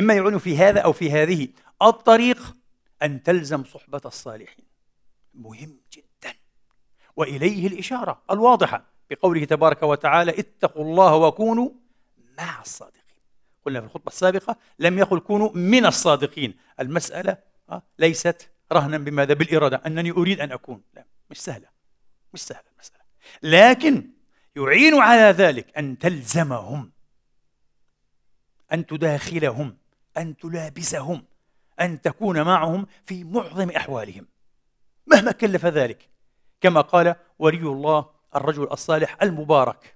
مما يعين في هذا أو في هذه الطريق أن تلزم صحبة الصالحين مهم جدا وإليه الإشارة الواضحة بقوله تبارك وتعالى اتقوا الله وكونوا مع الصادقين قلنا في الخطبة السابقة لم يقل كونوا من الصادقين المسألة آه، ليست رهنا بماذا بالإرادة أنني أريد أن أكون لا مش سهلة مش سهلة المسألة لكن يعين على ذلك أن تلزمهم أن تداخلهم أن تلابسهم أن تكون معهم في معظم أحوالهم مهما كلف ذلك كما قال ولي الله الرجل الصالح المبارك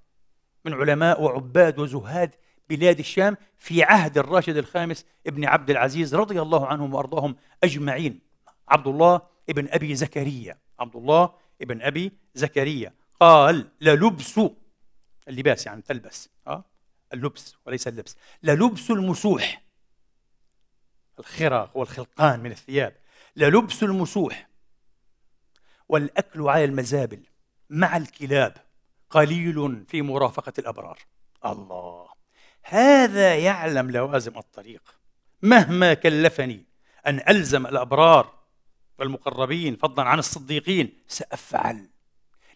من علماء وعباد وزهاد بلاد الشام في عهد الراشد الخامس ابن عبد العزيز رضي الله عنهم وارضاهم اجمعين عبد الله ابن ابي زكريا عبد الله ابن ابي زكريا قال للبس اللباس يعني تلبس آه، اللبس وليس اللبس للبس المسوح الخرق والخلقان من الثياب للبس المسوح والأكل على المزابل مع الكلاب قليل في مرافقة الأبرار الله هذا يعلم لوازم الطريق مهما كلفني أن ألزم الأبرار والمقربين فضلا عن الصديقين سأفعل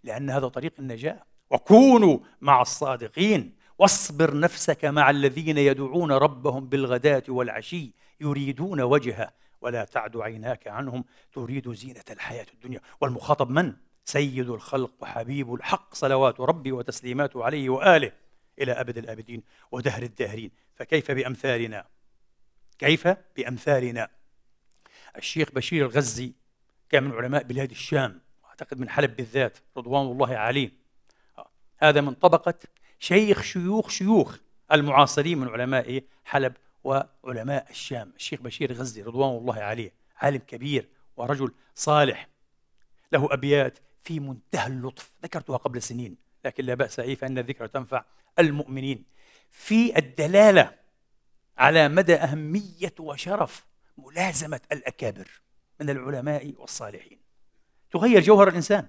لأن هذا طريق النجاة وكونوا مع الصادقين واصبر نفسك مع الذين يدعون ربهم بالغداة والعشي يريدون وجهه ولا تعد عيناك عنهم تريد زينة الحياة الدنيا والمخاطب من؟ سيد الخلق وحبيب الحق صلوات ربي وتسليماته عليه وآله إلى أبد الآبدين ودهر الداهرين فكيف بأمثالنا؟ كيف بأمثالنا؟ الشيخ بشير الغزي كان من علماء بلاد الشام أعتقد من حلب بالذات رضوان الله عليه آه، هذا من طبقة شيخ شيوخ شيوخ المعاصرين من علماء حلب وعلماء الشام الشيخ بشير غزي رضوان الله عليه عالم كبير ورجل صالح له أبيات في منتهى اللطف ذكرتها قبل سنين لكن لا بأس أي فإن الذكر تنفع المؤمنين في الدلالة على مدى أهمية وشرف ملازمة الأكابر من العلماء والصالحين تغير جوهر الإنسان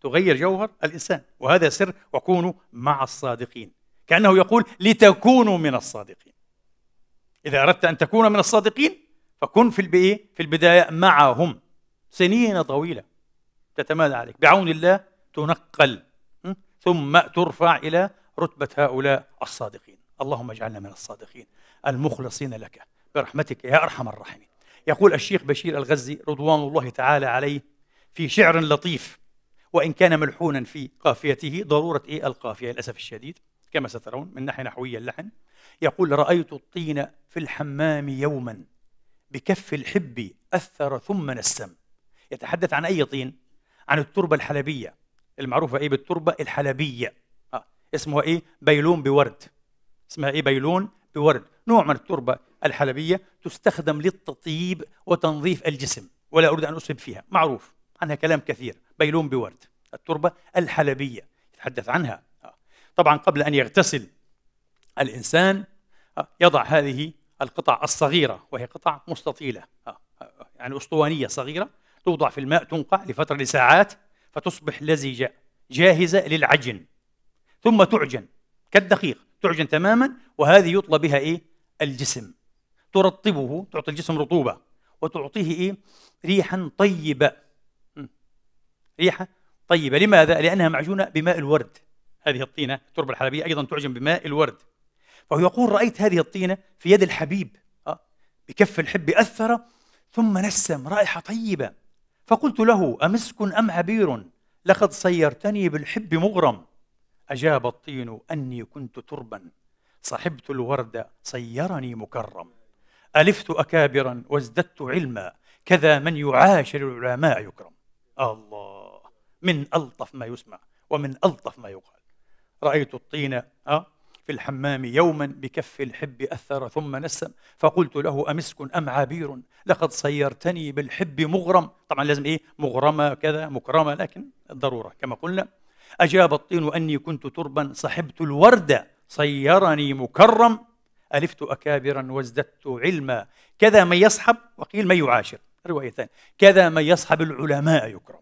تغير جوهر الإنسان وهذا سر وكونوا مع الصادقين كأنه يقول لتكونوا من الصادقين إذا أردت أن تكون من الصادقين فكن في البداية في البداية معهم سنين طويلة تتمادى عليك بعون الله تنقل ثم ترفع إلى رتبة هؤلاء الصادقين اللهم اجعلنا من الصادقين المخلصين لك برحمتك يا أرحم الراحمين يقول الشيخ بشير الغزي رضوان الله تعالى عليه في شعر لطيف وإن كان ملحونا في قافيته ضرورة إيه القافية للأسف الشديد كما سترون من ناحية نحوية اللحن يقول رأيت الطين في الحمام يوما بكف الحب أثر ثم نسم يتحدث عن أي طين؟ عن التربة الحلبية المعروفة إيه بالتربة الحلبية آه. اسمها إيه؟ بيلون بورد اسمها إيه بيلون بورد نوع من التربة الحلبية تستخدم للتطيب وتنظيف الجسم ولا أريد أن أسهب فيها معروف عنها كلام كثير بيلوم بورد التربة الحلبية يتحدث عنها آه. طبعا قبل أن يغتسل الإنسان آه، يضع هذه القطع الصغيرة وهي قطع مستطيلة آه، يعني أسطوانية صغيرة توضع في الماء تنقع لفترة لساعات فتصبح لزجة جاهزة للعجن ثم تعجن كالدقيق تعجن تماما وهذه يطلى بها إيه؟ الجسم ترطبه تعطي الجسم رطوبة وتعطيه إيه؟ ريحا طيبة ريحة طيبة لماذا؟ لأنها معجونة بماء الورد هذه الطينة التربة الحلبية أيضا تعجن بماء الورد فهو يقول رأيت هذه الطينة في يد الحبيب آه، بكف الحب أثر ثم نسم رائحة طيبة فقلت له أمسك أم عبير لقد صيرتني بالحب مغرم أجاب الطين أني كنت تربا صحبت الورد صيرني مكرم ألفت أكابرا وازددت علما كذا من يعاشر العلماء يكرم الله من ألطف ما يسمع ومن ألطف ما يقال رأيت الطين آه، في الحمام يوما بكف الحب أثر ثم نسم فقلت له أمسك أم عبير لقد صيرتني بالحب مغرم طبعا لازم إيه مغرمة كذا مكرمة لكن الضرورة كما قلنا أجاب الطين أني كنت تربا صحبت الوردة صيرني مكرم ألفت أكابرا وازددت علما كذا من يصحب وقيل من يعاشر رواية ثانية كذا من يصحب العلماء يكرم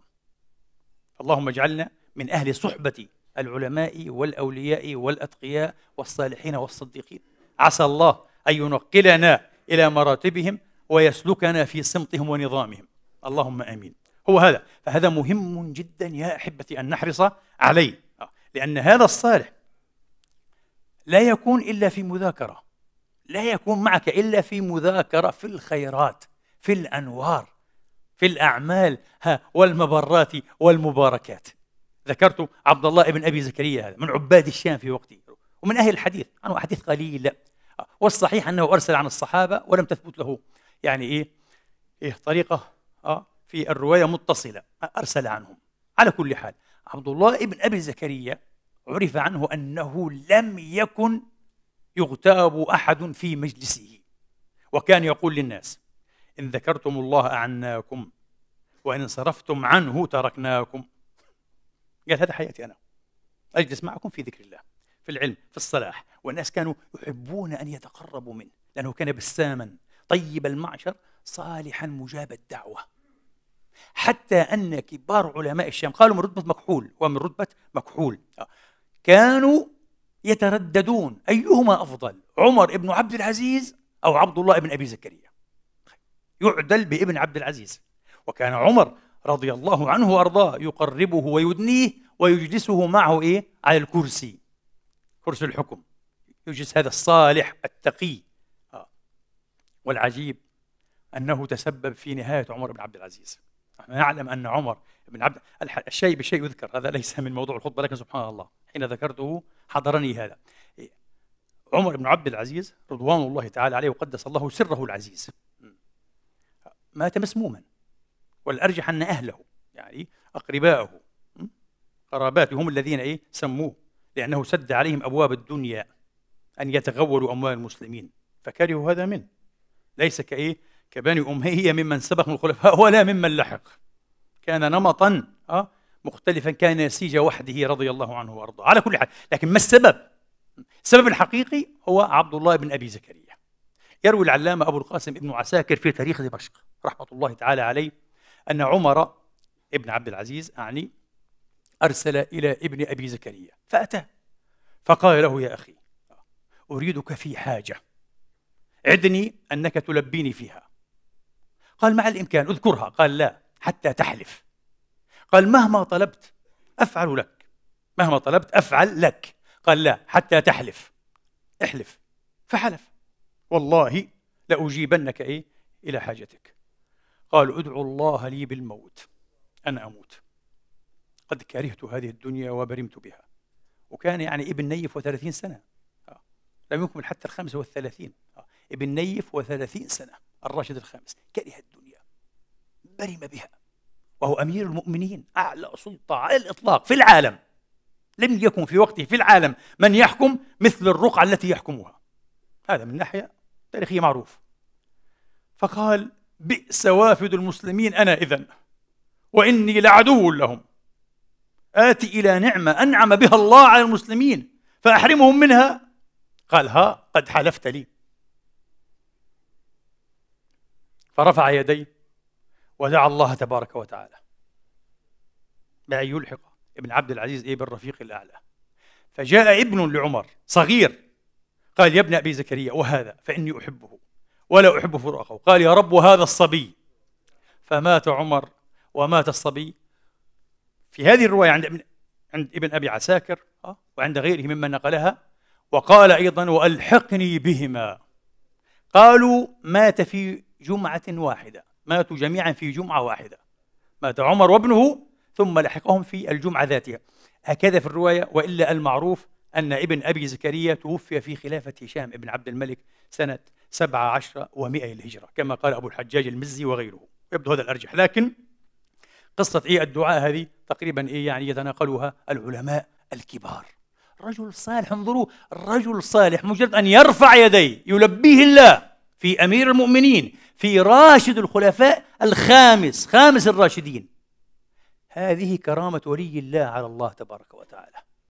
اللهم اجعلنا من أهل صحبة العلماء والأولياء والأتقياء والصالحين والصديقين عسى الله أن ينقلنا إلى مراتبهم ويسلكنا في صمتهم ونظامهم اللهم آمين هو هذا فهذا مهم جدا يا أحبتي أن نحرص عليه لأن هذا الصالح لا يكون إلا في مذاكرة لا يكون معك إلا في مذاكرة في الخيرات في الأنوار في الأعمال ها والمبرات والمباركات ذكرت عبد الله بن أبي زكريا هذا من عباد الشام في وقته ومن أهل الحديث عنه أحاديث قليلة والصحيح أنه أرسل عن الصحابة ولم تثبت له يعني إيه إيه طريقة آه في الرواية متصلة أرسل عنهم على كل حال عبد الله بن أبي زكريا عرف عنه أنه لم يكن يغتاب أحد في مجلسه وكان يقول للناس إن ذكرتم الله أعناكم وإن انصرفتم عنه تركناكم قال هذا حياتي أنا أجلس معكم في ذكر الله في العلم في الصلاح والناس كانوا يحبون أن يتقربوا منه لأنه كان بساما طيب المعشر صالحا مجاب الدعوة حتى أن كبار علماء الشام قالوا من رتبة مكحول ومن رتبة مكحول كانوا يترددون أيهما أفضل عمر بن عبد العزيز أو عبد الله بن أبي زكريا يعدل بابن عبد العزيز وكان عمر رضي الله عنه وارضاه يقربه ويدنيه ويجلسه معه ايه على الكرسي كرسي الحكم يجلس هذا الصالح التقي آه. والعجيب انه تسبب في نهايه عمر بن عبد العزيز نحن نعلم ان عمر بن عبد الشيء بشيء يذكر هذا ليس من موضوع الخطبه لكن سبحان الله حين ذكرته حضرني هذا إيه. عمر بن عبد العزيز رضوان الله تعالى عليه وقدس الله سره العزيز مات مسموما والأرجح أن أهله يعني أقرباؤه قراباته هم الذين إيه سموه لأنه سد عليهم أبواب الدنيا أن يتغولوا أموال المسلمين فكرهوا هذا منه ليس كإيه كبني أمية ممن سبقهم الخلفاء ولا ممن لحق كان نمطا أه مختلفا كان نسيج وحده رضي الله عنه وارضاه على كل حال لكن ما السبب السبب الحقيقي هو عبد الله بن ابي زكريا يروي العلامة أبو القاسم ابن عساكر في تاريخ دمشق رحمة الله تعالى عليه أن عمر ابن عبد العزيز أعني أرسل إلى ابن أبي زكريا فأتاه فقال له يا أخي أريدك في حاجة عدني أنك تلبيني فيها قال مع الإمكان اذكرها قال لا حتى تحلف قال مهما طلبت أفعل لك مهما طلبت أفعل لك قال لا حتى تحلف احلف فحلف والله لأجيبنك إيه إلى حاجتك قالوا ادعوا الله لي بالموت أنا أموت قد كرهت هذه الدنيا وبرمت بها وكان يعني ابن نيف وثلاثين سنة آه. لم يكمل حتى الخمسة والثلاثين آه. ابن نيف وثلاثين سنة الراشد الخامس كره الدنيا برم بها وهو أمير المؤمنين أعلى سلطة على الإطلاق في العالم لم يكن في وقته في العالم من يحكم مثل الرقعة التي يحكمها هذا من ناحية تاريخي معروف فقال بئس وافد المسلمين أنا إذا وإني لعدو لهم آتي إلى نعمة أنعم بها الله على المسلمين فأحرمهم منها قال ها قد حلفت لي فرفع يديه ودعا الله تبارك وتعالى بأن يلحق ابن عبد العزيز إيه بالرفيق الأعلى فجاء ابن لعمر صغير قال يا ابن أبي زكريا وهذا فإني أحبه ولا أحب فراقه قال يا رب وهذا الصبي فمات عمر ومات الصبي في هذه الرواية عند ابن عند ابن أبي عساكر آه، وعند غيره ممن نقلها وقال أيضا وألحقني بهما قالوا مات في جمعة واحدة ماتوا جميعا في جمعة واحدة مات عمر وابنه ثم لحقهم في الجمعة ذاتها هكذا في الرواية وإلا المعروف أن ابن أبي زكريا توفي في خلافة هشام ابن عبد الملك سنة سبعة و100 للهجرة كما قال أبو الحجاج المزي وغيره يبدو هذا الأرجح لكن قصة إيه الدعاء هذه تقريبا إيه يعني يتناقلها العلماء الكبار رجل صالح انظروا رجل صالح مجرد أن يرفع يديه يلبيه الله في أمير المؤمنين في راشد الخلفاء الخامس خامس الراشدين هذه كرامة ولي الله على الله تبارك وتعالى